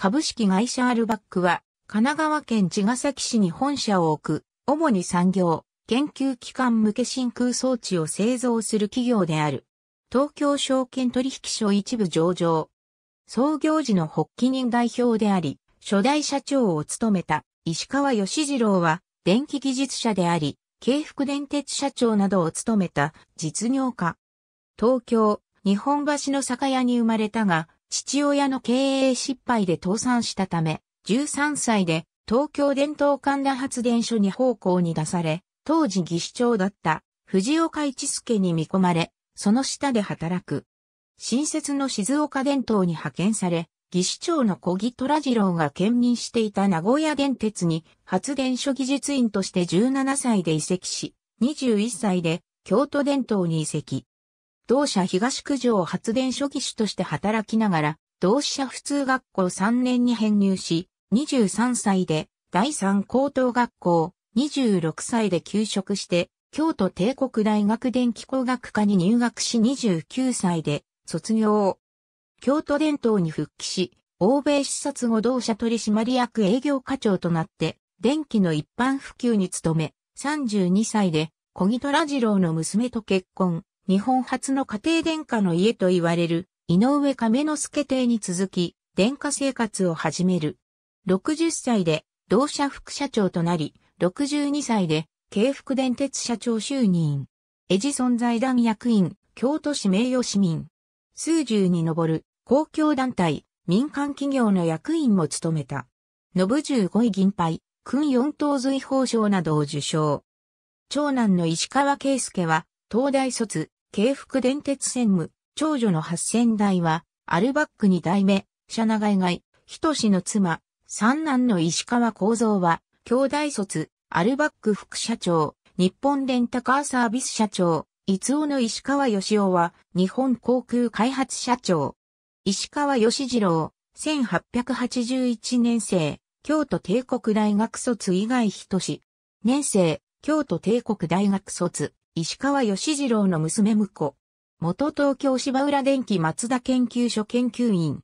株式会社アルバックは、神奈川県茅ヶ崎市に本社を置く、主に産業、研究機関向け真空装置を製造する企業である。東京証券取引所一部上場。創業時の発起人代表であり、初代社長を務めた石川義次郎は、電気技術者であり、京福電鉄社長などを務めた実業家。東京、日本橋の酒屋に生まれたが、父親の経営失敗で倒産したため、13歳で東京伝統神田発電所に奉公に出され、当時技師長だった藤岡一助に見込まれ、その下で働く。新設の静岡伝統に派遣され、技師長の小木虎次郎が兼任していた名古屋電鉄に発電所技術員として17歳で移籍し、21歳で京都伝統に移籍。同社東九条発電所技師として働きながら、同社普通学校3年に編入し、23歳で第3高等学校、26歳で休職して、京都帝国大学電気工学科に入学し29歳で卒業。京都伝統に復帰し、欧米視察後同社取締役営業課長となって、電気の一般普及に努め、32歳で、小木虎次郎の娘と結婚。日本初の家庭殿下の家と言われる、井上亀之助邸に続き、殿下生活を始める。60歳で、同社副社長となり、62歳で、京福電鉄社長就任。エジソン財団役員、京都市名誉市民。数十に上る、公共団体、民間企業の役員も務めた。信十五位銀杯、訓四等随法賞などを受賞。長男の石川圭介は、東大卒、京福電鉄専務、長女の八千台は、アルバック二代目、社長以外、志の妻、三男の石川幸三は、兄弟卒、アルバック副社長、日本レンタカーサービス社長、伊津の石川義雄は、日本航空開発社長。石川義次郎、1881年生、京都帝国大学卒以外志。年生、京都帝国大学卒。石川義次郎の娘婿。元東京芝浦電機松田研究所研究員。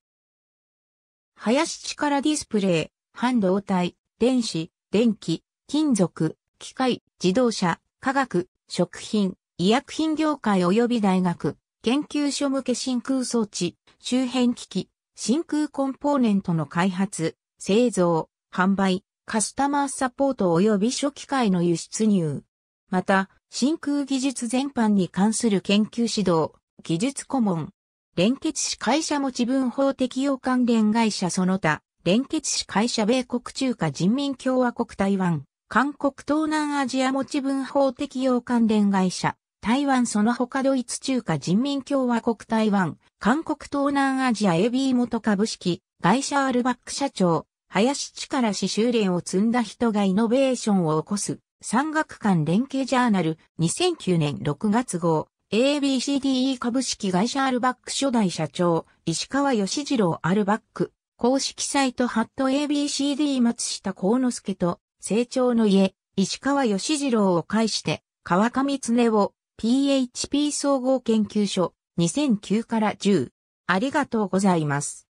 林力ディスプレイ、半導体、電子、電気、金属、機械、自動車、化学、食品、医薬品業界及び大学、研究所向け真空装置、周辺機器、真空コンポーネントの開発、製造、販売、カスタマーサポート及び初機械の輸出入。また、真空技術全般に関する研究指導、技術顧問、連結士会社持ち分法適用関連会社その他、連結士会社米国中華人民共和国台湾、韓国東南アジア持ち分法適用関連会社、台湾その他ドイツ中華人民共和国台湾、韓国東南アジア AB 元株式、会社アルバック社長、林力氏修練を積んだ人がイノベーションを起こす、産学官連携ジャーナル2009年6月号 ABCDE 株式会社アルバック初代社長石川義次郎アルバック公式サイトハット ABCD 松下幸之助と成長の家石川義次郎を介して川上常を PHP 総合研究所2009から10ありがとうございます。